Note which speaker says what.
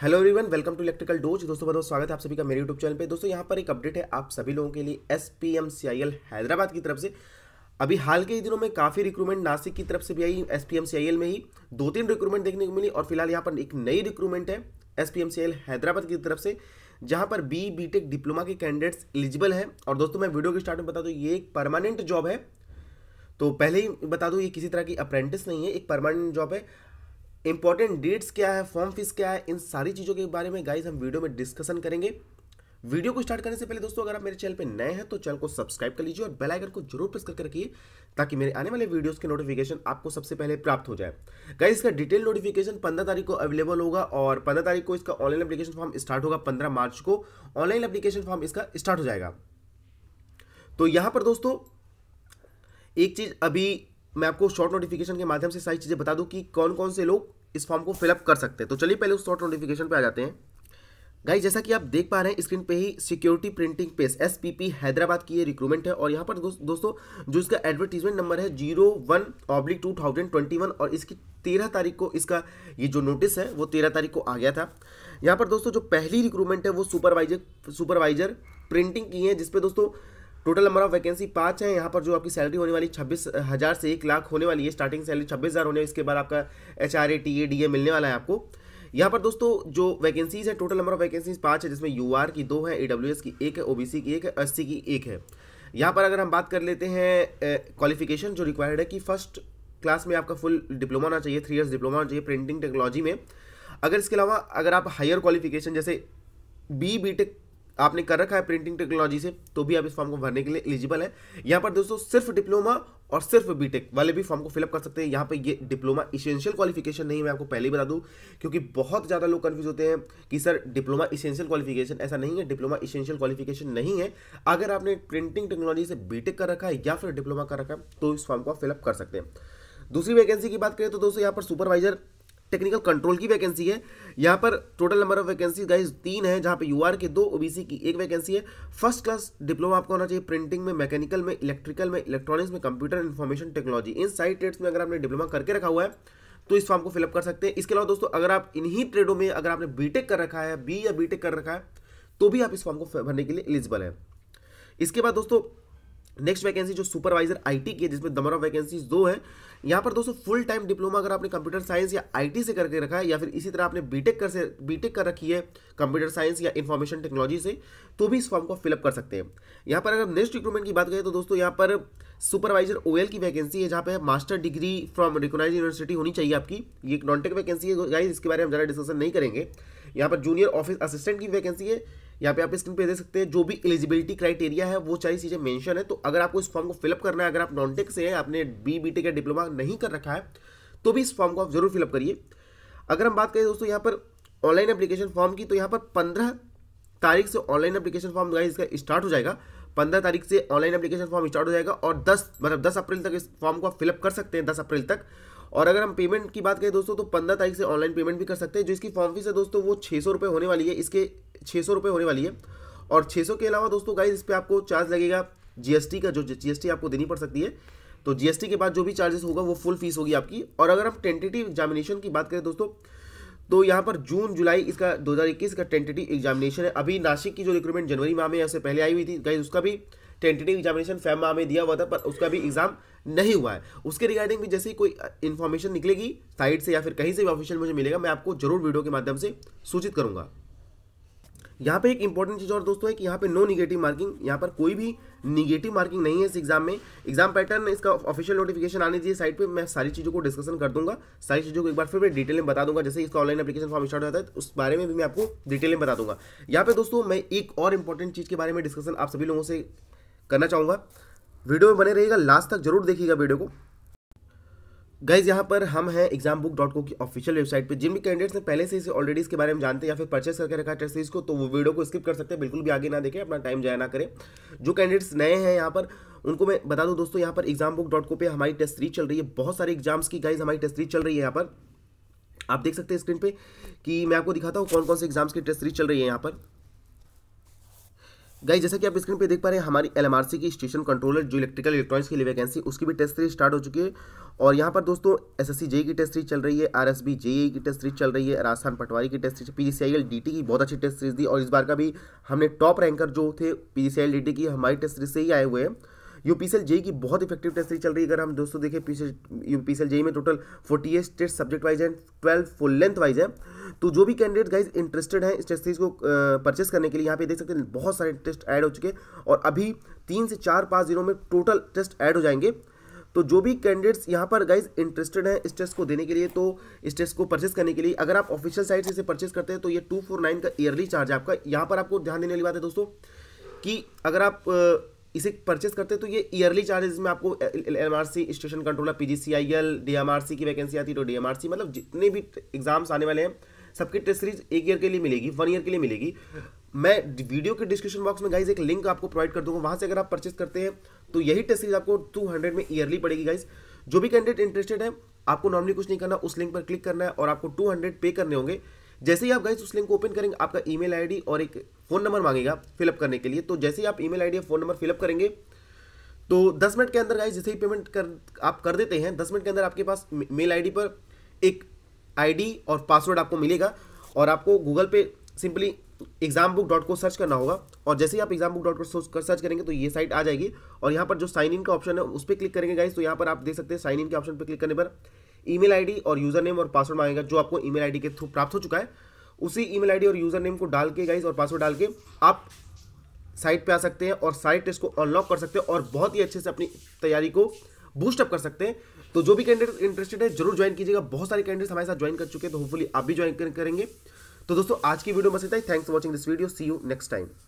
Speaker 1: hello everyone welcome to electrical dose दोस्तों बहुत स्वागत है आप सभी का मेरे यूट्यूब चैनल पे दोस्तों यहाँ पर एक अपडेट है आप सभी लोगों के लिए S P M C I L Hyderabad की तरफ से अभी हाल के ही दिनों में काफ़ी रिक्रूटमेंट नासिक की तरफ से भी I S P M C I L में ही दो तीन रिक्रूटमेंट देखने को मिली और फिलहाल यहाँ पर एक नई रिक्रूटमेंट है S P M C I L Hyderabad की तरफ से जहाँ पर बी बी टेक डिप्लोमा के कैंडिडेट्स एलिजिबल हैं और दोस्तों मैं वीडियो के स्टार्ट में बता दूँ ये एक परमानेंट जॉब है तो पहले ही बता दूँ ये किसी तरह की अप्रेंटिस नहीं है एक परमानेंट जॉब है इंपॉर्टेंट डेट्स क्या है फॉर्म फीस क्या है इन सारी चीज़ों के बारे में गाइज हम वीडियो में डिस्कशन करेंगे वीडियो को स्टार्ट करने से पहले दोस्तों अगर आप मेरे चैनल पर नए हैं तो चैनल को सब्सक्राइब कर लीजिए और बेल आइकन को जरूर प्रेस करके रखिए ताकि मेरे आने वाले वीडियोस के नोटिफिकेशन आपको सबसे पहले प्राप्त हो जाए गाइस इसका डिटेल नोटिफिकेशन 15 तारीख को अवेलेबल होगा और 15 तारीख को इसका ऑनलाइन एप्लीकेशन फॉर्म स्टार्ट होगा पंद्रह मार्च को ऑनलाइन एप्लीकेशन फॉर्म इसका स्टार्ट हो जाएगा तो यहां पर दोस्तों एक चीज़ अभी मैं आपको शॉर्ट नोटिफिकेशन के माध्यम से सारी चीज़ें बता दूं कि कौन कौन से लोग इस फॉर्म को फिलअप कर सकते हैं तो चलिए पहले उस शॉर्ट नोटिफिकेशन पे आ जाते हैं गाइस जैसा कि आप देख पा रहे हैं स्क्रीन पे ही security printing press SPP Hyderabad की ये रिक्रूटमेंट है और यहाँ पर दो, दोस्तों जो इसका एडवर्टीजमेंट नंबर है zero one oblique two thousand twenty one और इसकी तेरह तारीख को इसका ये जो नोटिस है वो तेरह तारीख को आ गया था यहाँ पर दोस्तों जो पहली रिक्रूटमेंट है वो सुपरवाइजर सुपरवाइजर प्रिंटिंग की है जिसपे दोस्तों टोटल नंबर ऑफ वैकेंसी पाँच है यहाँ पर जो आपकी सैलरी होने वाली छब्बीस हज़ार से एक लाख होने वाली है स्टार्टिंग सैलरी छब्बीस हज़ार होने इसके बाद आपका H R A T A D A मिलने वाला है आपको यहाँ पर दोस्तों जो वैकेंसीज है टोटल नंबर ऑफ वैकेंसीज पाँच है जिसमें यू आर की दो है एस की एक है ओ की एक है एस की एक है यहाँ पर अगर हम बात कर लेते हैं क्वालिफिकेशन जो रिक्वायर्ड है कि फर्स्ट क्लास में आपका फुल डिप्लोमा होना चाहिए थ्री ईयर्स डिप्लोमा होना चाहिए प्रिंटिंग टेक्नोलॉजी में अगर इसके अलावा अगर आप हायर क्वालिफिकेशन जैसे बी बी टेक आपने कर रखा है प्रिंटिंग टेक्नोलॉजी से तो भी आप इस फॉर्म को भरने के लिए एलिजिबल है यहाँ पर दोस्तों सिर्फ डिप्लोमा और सिर्फ बीटेक वाले भी फॉर्म को फिलअप कर सकते हैं यहाँ पे ये डिप्लोमा इसेंशियल क्वालिफिकेशन नहीं मैं आपको पहले ही बता दूँ क्योंकि बहुत ज़्यादा लोग कन्फ्यूज होते हैं कि सर डिप्लोमा इसेंशियल क्वालिफिकेशन ऐसा नहीं है डिप्लोमा इसेंशियल क्वालिफिकेशन नहीं है अगर आपने प्रिंटिंग टेक्नोलॉजी से बीटेक कर रखा है या फिर डिप्लोमा कर रखा है तो इस फॉर्म को आप फिलअप कर सकते हैं दूसरी वैकेंसी की बात करें तो दोस्तों यहाँ पर सुपरवाइजर टेक्निकल कंट्रोल की वैकेंसी है यहाँ पर total number of vacancy guys तीन है जहाँ पे यूआर के दो ओबीसी की एक वैकेंसी है फर्स्ट क्लास डिप्लोमा आपको होना चाहिए प्रिंटिंग में मैकेनिकल में इलेक्ट्रिकल में इलेक्ट्रॉनिक्स में computer information technology in side trades में अगर आपने डिप्लोमा करके रखा हुआ है तो इस फॉर्म को फिलअप कर सकते हैं इसके अलावा दोस्तों अगर आप इन्हीं ट्रेडों में अगर आपने बीटेक कर रखा है बी या बीटेक कर रखा है तो भी आप इस फॉर्म को भरने के लिए एलिजिबल है इसके बाद दोस्तों नेक्स्ट वैकेंसी जो सुपरवाइजर आईटी की है जिसमें नंबर ऑफ वैकेंसीज दो है यहाँ पर दोस्तों फुल टाइम डिप्लोमा अगर आपने कंप्यूटर साइंस या आईटी से करके रखा है या फिर इसी तरह आपने बीटेक कर से बीटेक कर रखी है कंप्यूटर साइंस या इन्फॉर्मेशन टेक्नोलॉजी से तो भी इस फॉर्म को फिलअप कर सकते हैं यहाँ पर अगर नेक्स्ट रिक्रूटमेंट की बात करें तो दोस्तों यहाँ पर सुपरवाइजर ओ की वैकेंसी है जहाँ पर master degree from recognise university होनी चाहिए आपकी ये एक नॉन टेक वैकेंसी है इसके बारे में हम ज़्यादा डिस्कशन नहीं करेंगे यहाँ पर जूनियर ऑफिस असिस्टेंट की वैकेंसी है यहाँ पे आप स्क्रीन पे देख सकते हैं जो भी एलिजिबिलिटी क्राइटेरिया है वो सारी चीज़ें मेंशन है तो अगर आपको इस फॉर्म को फिलअप करना है अगर आप नॉन टेक से हैं आपने बी बी का डिप्लोमा नहीं कर रखा है तो भी इस फॉर्म को आप जरूर फिलअप करिए अगर हम बात करें दोस्तों यहाँ पर ऑनलाइन एप्लीकेशन फॉर्म की तो यहाँ पर पंद्रह तारीख से ऑनलाइन एप्लीकेशन फॉर्म इसका स्टार्ट हो जाएगा पंद्रह तारीख से ऑनलाइन एप्लीकेशन फॉर्म स्टार्ट हो जाएगा और दस मतलब दस अप्रैल तक इस फॉर्म को आप फिलअप कर सकते हैं दस अप्रैल तक और अगर हम पेमेंट की बात करें दोस्तों तो पंद्रह तारीख से ऑनलाइन पेमेंट भी कर सकते हैं जो इसकी फॉर्म फीस है दोस्तों वो छः सौ होने वाली है इसके छः सौ होने वाली है और छः सौ के अलावा दोस्तों गाइज इस पर आपको चार्ज लगेगा जीएसटी का जो जीएसटी आपको देनी पड़ सकती है तो जीएसटी के बाद जो भी चार्जेस होगा वो फुल फीस होगी आपकी और अगर हम टेंटेटिव एग्जामिनेशन की बात करें दोस्तों तो यहाँ पर जून जुलाई इसका 2021 का टेंटेटिव एग्जामिनेशन है अभी नासिक की जो रिक्रूटमेंट जनवरी माह में यहाँ से पहले आई हुई थी गाइज उसका भी टेंटेटिव एग्जामिनेशन फैम में दिया हुआ था पर उसका भी एग्जाम नहीं हुआ है उसके रिगार्डिंग भी जैसे ही कोई इन्फॉर्मेशन निकलेगी साइट से या फिर कहीं से भी ऑफिशियल मुझे मिलेगा मैं आपको जरूर वीडियो के माध्यम से सूचित करूंगा यहाँ पे एक इंपॉर्टेंट चीज़ और दोस्तों है कि यहाँ पे नो निगेटिव मार्किंग यहाँ पर कोई भी निगेटिव मार्किंग नहीं है इस एग्जाम में एग्जाम पैटर्न इसका ऑफिशियल नोटिफिकेशन आने चाहिए साइट पे मैं सारी चीज़ों को डिस्कशन कर दूंगा सारी चीज़ों को एक बार फिर मैं डिटेल में बता दूंगा जैसे इसका ऑनलाइन एप्लीकेशन फॉर्म स्टार्ट होता है उस बारे में भी मैं आपको डिटेल में बता दूंगा यहाँ पे दोस्तों मैं एक और इंपॉर्टेंट चीज़ के बारे में डिस्कशन आप सभी लोगों से करना चाहूँगा वीडियो में बने रहिएगा लास्ट तक जरूर देखिएगा वीडियो को गाइज यहाँ पर हम हैं एग्जाम बुक डॉट को की ऑफिशियल वेबसाइट पे जिन भी कैंडिडेट्स ने पहले से इसे ऑलरेडी इसके बारे में जानते हैं या फिर परचेस करके रखा है टेस्ट सीरीज को तो वो वीडियो को स्किप कर सकते हैं बिल्कुल भी आगे ना देखें अपना टाइम जाया ना करें जो कैंडिडेट्स नए हैं यहाँ पर उनको मैं बता दूँ दोस्तों यहाँ पर एग्जाम बुक डॉट को पर हमारी टेस्ट सीरीज चल रही है बहुत सारे एग्जाम्स की गाइज हमारी टेस्ट सीरीज चल रही है यहाँ पर आप देख सकते हैं स्क्रीन पर कि मैं आपको दिखाता हूँ कौन कौन से एग्जाम्स की टेस्ट सीरीज चल रही है यहाँ पर गाइस जैसा कि आप स्क्रीन पे देख पा रहे हैं हमारी एलएमआरसी की स्टेशन कंट्रोलर जो इलेक्ट्रिकल इलेक्ट्रॉनिक्स की लिए वैकेंसी उसकी भी टेस्ट थ्री स्टार्ट हो चुकी है और यहाँ पर दोस्तों एसएससी जेई e की टेस्ट सीरीज चल रही है आरएसबी जेई e की टेस्ट सीरीज चल रही है राजस्थान पटवारी की टेस्ट सीरीज पी डीटी की बहुत अच्छी टेस्ट सीरीज दी और इस बार का भी हमने टॉप रैंकर जो थे पी डीटी की हमारी टेस्ट सीरीज से ही आए हुए हैं यूपीएसएल जेई की बहुत इफेक्टिव टेस्ट सीरीज चल रही है अगर हम दोस्तों देखें यूपीएसएल जेई में total forty eight test subject wise है ट्वेल्व फुल लेंथ वाइज है तो जो भी कैंडिडेट गाइज इंटरेस्टेड हैं इस टेस्ट सीरीज को परचेस करने के लिए यहाँ पे देख सकते हैं बहुत सारे टेस्ट ऐड हो चुके हैं और अभी तीन से चार पाँच दिनों में टोटल टेस्ट ऐड हो जाएंगे तो जो भी कैंडिडेट्स यहाँ पर गाइज इंटरेस्टेड हैं इस टेस्ट को देने के लिए तो इस टेस्ट को परचेस करने के लिए अगर आप ऑफिशियल साइट से इसे परचेस करते हैं तो ये टू फोर नाइन का ईयरली चार्ज है आपका यहाँ पर आपको ध्यान देने वाली बात है दोस्तों कि अगर आप इसे परचेस करते हैं तो ये ईयरली चार्जेस में आपको M R C station controller P G C I L D M R C की वैकेंसी आती है तो डी एम आर सी मतलब जितने भी एग्जाम्स आने वाले हैं सबकी टेस्ट सीरीज एक ईयर के लिए मिलेगी वन ईयर के लिए मिलेगी मैं वीडियो के डिस्क्रिप्शन बॉक्स में गाइज एक लिंक आपको प्रोवाइड कर दूंगा वहां से अगर आप परचेस करते हैं तो यही टेस्ट सीरीज आपको टू हंड्रेड में ईयरली पड़ेगी गाइज जो भी कैंडिडेट इंटरेस्टेड है आपको नॉर्मली कुछ नहीं करना उस लिंक पर क्लिक करना है और आपको टू हंड्रेड पे करने होंगे जैसे ही आप गाइस उस लिंक को ओपन करेंगे आपका ईमेल आईडी और एक फ़ोन नंबर मांगेगा फिलअप करने के लिए तो जैसे ही आप ईमेल आईडी या फ़ोन नंबर फिलअप करेंगे तो 10 मिनट के अंदर गाइस जैसे ही पेमेंट कर आप कर देते हैं 10 मिनट के अंदर आपके पास मेल आईडी पर एक आईडी और पासवर्ड आपको मिलेगा और आपको गूगल पे simply exam book dot co search करना होगा और जैसे ही आप exam book dot co search करेंगे तो ये साइट आ जाएगी और यहाँ पर जो साइन इन का ऑप्शन है उस पर क्लिक करेंगे गाइज तो यहाँ पर आप देख सकते हैं साइन इन के ऑप्शन पर क्लिक करने पर ईमेल आईडी और यूजर नेम और पासवर्ड मांगेगा जो आपको ईमेल आईडी के थ्रू प्राप्त हो चुका है उसी ईमेल आईडी और यूजर नेम को डाल के गाइज और पासवर्ड डाल के आप साइट पे आ सकते हैं और साइट टेस्ट को अनलॉक कर सकते हैं और बहुत ही अच्छे से अपनी तैयारी को बूस्टअप कर सकते हैं तो जो भी कैंडिडेट इंटरेस्टेड है जरूर ज्वाइन कीजिएगा बहुत सारे कैंडिडेट्स हमारे साथ ज्वाइन कर चुके हैं तो होपफुली आप भी ज्वाइन करेंगे तो दोस्तों आज की वीडियो में इतना thanks for watching this video see you next time